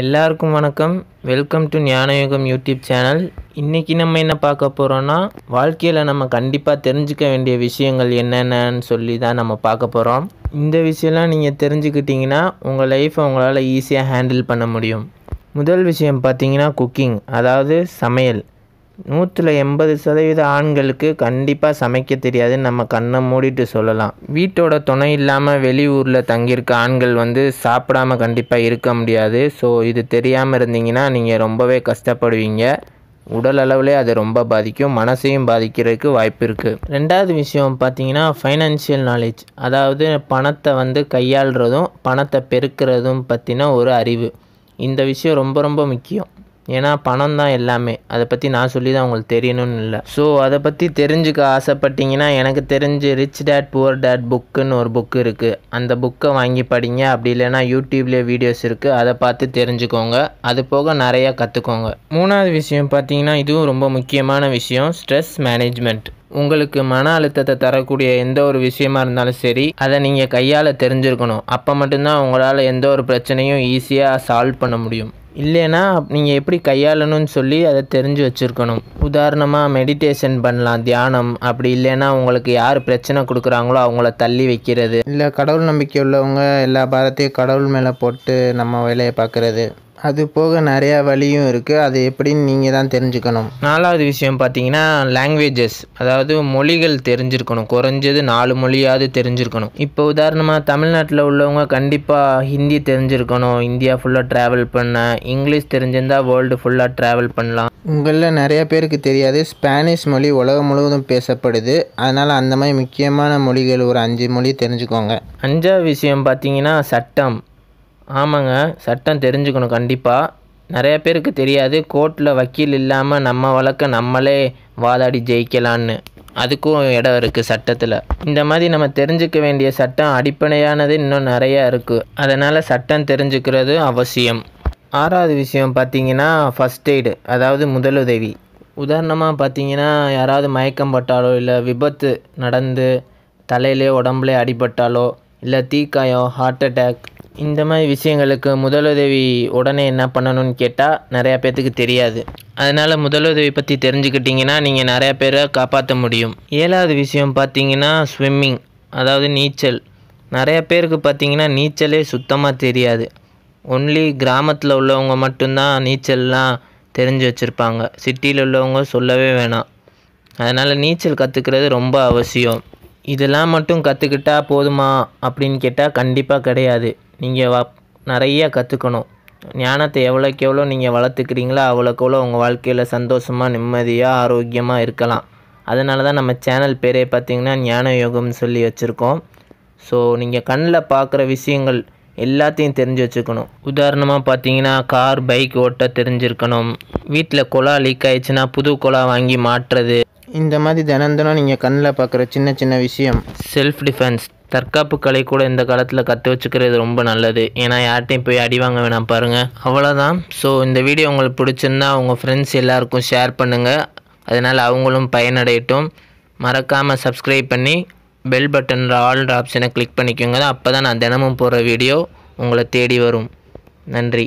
எல்லாருக்கும் வணக்கம் welcome to Gnanayogam YouTube channel இன்றைக்கி நம்ம என்ன பார்க்க போகிறோன்னா வாழ்க்கையில் நம்ம கண்டிப்பாக தெரிஞ்சுக்க வேண்டிய விஷயங்கள் என்னென்னு சொல்லி தான் நம்ம பார்க்க போகிறோம் இந்த விஷயம்லாம் நீங்கள் தெரிஞ்சுக்கிட்டிங்கன்னா உங்கள் லைஃப்பை உங்களால் ஈஸியாக ஹேண்டில் பண்ண முடியும் முதல் விஷயம் பார்த்தீங்கன்னா குக்கிங் அதாவது சமையல் நூற்றில் எண்பது சதவீத ஆண்களுக்கு கண்டிப்பாக சமைக்க தெரியாதுன்னு நம்ம கண்ணை மூடிட்டு சொல்லலாம் வீட்டோட துணை இல்லாமல் வெளியூரில் தங்கியிருக்க ஆண்கள் வந்து சாப்பிடாம கண்டிப்பாக இருக்க முடியாது ஸோ இது தெரியாமல் இருந்தீங்கன்னா நீங்கள் ரொம்பவே கஷ்டப்படுவீங்க உடல் அளவுலே அது ரொம்ப பாதிக்கும் மனசையும் பாதிக்கிறதுக்கு வாய்ப்பு இருக்குது ரெண்டாவது விஷயம் பார்த்தீங்கன்னா ஃபைனான்சியல் நாலேஜ் அதாவது பணத்தை வந்து கையாளுறதும் பணத்தை பெருக்கிறதும் பற்றின ஒரு அறிவு இந்த விஷயம் ரொம்ப ரொம்ப முக்கியம் ஏன்னா பணம் தான் எல்லாமே அதை பற்றி நான் சொல்லி தான் உங்களுக்கு தெரியணும்னு இல்லை ஸோ அதை பற்றி தெரிஞ்சுக்க ஆசைப்பட்டீங்கன்னா எனக்கு தெரிஞ்சு ரிச் டேட் புவர் டேட் புக்குன்னு ஒரு புக்கு இருக்குது அந்த புக்கை வாங்கி படிங்க அப்படி இல்லைன்னா யூடியூப்லேயே வீடியோஸ் இருக்குது அதை பார்த்து தெரிஞ்சுக்கோங்க அது போக நிறையா கற்றுக்கோங்க மூணாவது விஷயம் பார்த்தீங்கன்னா இதுவும் ரொம்ப முக்கியமான விஷயம் ஸ்ட்ரெஸ் மேனேஜ்மெண்ட் உங்களுக்கு மன அழுத்தத்தை தரக்கூடிய எந்த ஒரு விஷயமா இருந்தாலும் சரி அதை நீங்கள் கையால் தெரிஞ்சிருக்கணும் அப்போ மட்டும்தான் உங்களால் எந்த ஒரு பிரச்சனையும் ஈஸியாக சால்வ் பண்ண முடியும் இல்லைன்னா நீங்கள் எப்படி கையாளணும்னு சொல்லி அதை தெரிஞ்சு வச்சுருக்கணும் உதாரணமாக மெடிடேஷன் பண்ணலாம் தியானம் அப்படி இல்லைன்னா உங்களுக்கு யார் பிரச்சனை கொடுக்குறாங்களோ அவங்கள தள்ளி வைக்கிறது இல்லை கடவுள் நம்பிக்கை உள்ளவங்க எல்லா பாரத்தையும் கடவுள் மேலே போட்டு நம்ம வேலையை பார்க்குறது அது போக நிறையா வழியும் இருக்குது அது எப்படின்னு நீங்கள் தான் தெரிஞ்சுக்கணும் நாலாவது விஷயம் பார்த்தீங்கன்னா லாங்குவேஜஸ் அதாவது மொழிகள் தெரிஞ்சிருக்கணும் குறைஞ்சது நாலு மொழியாவது தெரிஞ்சிருக்கணும் இப்போ உதாரணமாக தமிழ்நாட்டில் உள்ளவங்க கண்டிப்பாக ஹிந்தி தெரிஞ்சிருக்கணும் இந்தியா ஃபுல்லாக ட்ராவல் பண்ண இங்கிலீஷ் தெரிஞ்சிருந்தால் வேர்ல்டு ஃபுல்லாக ட்ராவல் பண்ணலாம் உங்களில் நிறைய பேருக்கு தெரியாது ஸ்பானிஷ் மொழி உலகம் முழுவதும் பேசப்படுது அதனால் அந்த மாதிரி முக்கியமான மொழிகள் ஒரு அஞ்சு மொழி தெரிஞ்சுக்கோங்க அஞ்சாவது விஷயம் பார்த்தீங்கன்னா சட்டம் ஆமாங்க சட்டம் தெரிஞ்சுக்கணும் கண்டிப்பாக நிறைய பேருக்கு தெரியாது கோர்ட்டில் வக்கீல் இல்லாமல் நம்ம வழக்க நம்மளே வாதாடி ஜெயிக்கலான்னு அதுக்கும் இடம் இருக்குது சட்டத்தில் இந்த மாதிரி நம்ம தெரிஞ்சுக்க வேண்டிய சட்டம் அடிப்படையானது இன்னும் நிறையா இருக்குது அதனால் சட்டம் தெரிஞ்சுக்கிறது அவசியம் ஆறாவது விஷயம் பார்த்திங்கன்னா ஃபஸ்ட் எய்டு அதாவது முதலுதவி உதாரணமாக பார்த்திங்கன்னா யாராவது மயக்கம் பட்டாலோ இல்லை விபத்து நடந்து தலையிலே உடம்புலே அடிபட்டாலோ இல்லை தீக்காயம் ஹார்ட் அட்டாக் இந்த மாதிரி விஷயங்களுக்கு முதலுதவி உடனே என்ன பண்ணணும்னு கேட்டால் நிறையா பேர்த்துக்கு தெரியாது அதனால் முதலுதவி பற்றி தெரிஞ்சுக்கிட்டிங்கன்னா நீங்கள் நிறையா பேரை காப்பாற்ற முடியும் ஏழாவது விஷயம் பார்த்தீங்கன்னா ஸ்விம்மிங் அதாவது நீச்சல் நிறையா பேருக்கு பார்த்திங்கன்னா நீச்சலே சுத்தமாக தெரியாது ஒன்லி கிராமத்தில் உள்ளவங்க மட்டும்தான் நீச்சல்லாம் தெரிஞ்சு வச்சுருப்பாங்க சிட்டியில் உள்ளவங்க சொல்லவே வேணாம் அதனால் நீச்சல் கற்றுக்கிறது ரொம்ப அவசியம் இதெல்லாம் மட்டும் கற்றுக்கிட்டா போதுமா அப்படின்னு கேட்டால் கண்டிப்பாக கிடையாது நீங்கள் வ நிறைய கற்றுக்கணும் ஞானத்தை எவ்வளோக்கு எவ்வளோ நீங்கள் வளர்த்துக்கிறீங்களோ அவ்வளோக்கு எவ்வளோ உங்கள் வாழ்க்கையில் சந்தோஷமாக நிம்மதியாக ஆரோக்கியமாக இருக்கலாம் அதனால தான் நம்ம சேனல் பேரே பார்த்திங்கன்னா ஞான யோகம்னு சொல்லி வச்சுருக்கோம் ஸோ நீங்கள் கண்ணில் பார்க்குற விஷயங்கள் எல்லாத்தையும் தெரிஞ்சு வச்சுக்கணும் உதாரணமாக பார்த்தீங்கன்னா கார் பைக் ஓட்ட தெரிஞ்சிருக்கணும் வீட்டில் குழா லீக் ஆயிடுச்சுன்னா புது குழா வாங்கி மாட்டுறது இந்த மாதிரி தினந்தினம் நீங்கள் கண்ணில் பார்க்குற சின்ன சின்ன விஷயம் செல்ஃப் டிஃபென்ஸ் தற்காப்பு கலை கூட இந்த காலத்தில் கற்று வச்சுக்கிறது ரொம்ப நல்லது ஏன்னா யார்கிட்டையும் போய் அடி வாங்க வேணாம் பாருங்கள் அவ்வளோதான் ஸோ இந்த வீடியோ உங்களுக்கு பிடிச்சிருந்தா உங்கள் ஃப்ரெண்ட்ஸ் எல்லாருக்கும் ஷேர் பண்ணுங்கள் அதனால் அவங்களும் பயனடையட்டும் மறக்காமல் சப்ஸ்கிரைப் பண்ணி பெல் பட்டன் ஆல் ஆப்ஷனை கிளிக் பண்ணிக்கோங்க அப்போ தான் நான் தினமும் போடுற வீடியோ உங்களை தேடி வரும் நன்றி